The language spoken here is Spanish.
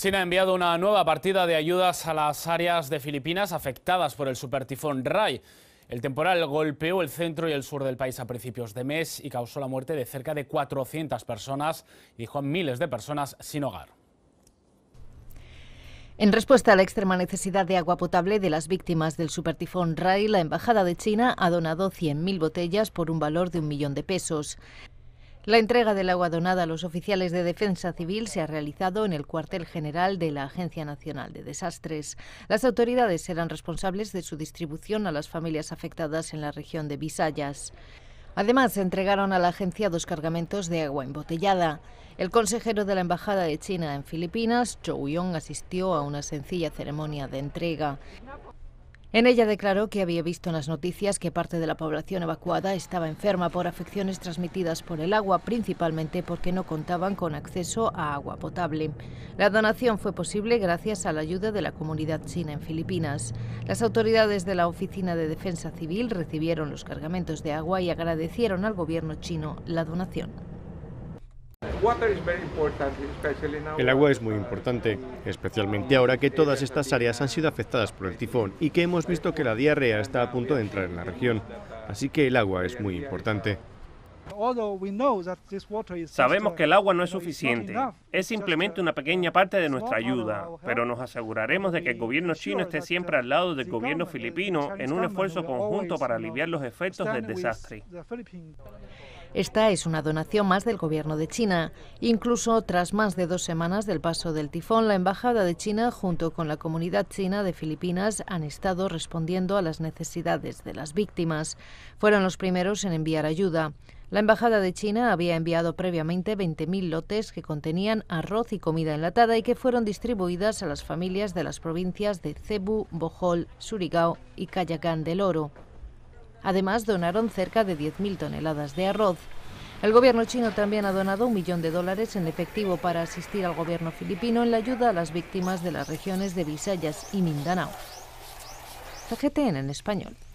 China ha enviado una nueva partida de ayudas a las áreas de Filipinas afectadas por el supertifón Rai. El temporal golpeó el centro y el sur del país a principios de mes y causó la muerte de cerca de 400 personas y dejó a miles de personas sin hogar. En respuesta a la extrema necesidad de agua potable de las víctimas del supertifón Rai, la Embajada de China ha donado 100.000 botellas por un valor de un millón de pesos. La entrega del agua donada a los oficiales de defensa civil se ha realizado en el cuartel general de la Agencia Nacional de Desastres. Las autoridades serán responsables de su distribución a las familias afectadas en la región de Visayas. Además, se entregaron a la agencia dos cargamentos de agua embotellada. El consejero de la Embajada de China en Filipinas, Chou Yong, asistió a una sencilla ceremonia de entrega. En ella declaró que había visto en las noticias que parte de la población evacuada estaba enferma por afecciones transmitidas por el agua, principalmente porque no contaban con acceso a agua potable. La donación fue posible gracias a la ayuda de la comunidad china en Filipinas. Las autoridades de la Oficina de Defensa Civil recibieron los cargamentos de agua y agradecieron al gobierno chino la donación. El agua es muy importante, especialmente ahora que todas estas áreas han sido afectadas por el tifón y que hemos visto que la diarrea está a punto de entrar en la región. Así que el agua es muy importante. Sabemos que el agua no es uh, suficiente, es simplemente una pequeña parte de nuestra ayuda, pero nos aseguraremos de que el gobierno chino esté siempre uh, al lado del gobierno filipino en un esfuerzo conjunto para aliviar los efectos del desastre. Esta es una donación más del gobierno de China. Incluso tras más de dos semanas del paso del tifón, la Embajada de China junto con la comunidad china de Filipinas han estado respondiendo a las necesidades de las víctimas. Fueron los primeros en enviar ayuda. La Embajada de China había enviado previamente 20.000 lotes que contenían arroz y comida enlatada y que fueron distribuidas a las familias de las provincias de Cebu, Bohol, Surigao y Cayacán del Oro. Además, donaron cerca de 10.000 toneladas de arroz. El gobierno chino también ha donado un millón de dólares en efectivo para asistir al gobierno filipino en la ayuda a las víctimas de las regiones de Visayas y Mindanao. GTN en español.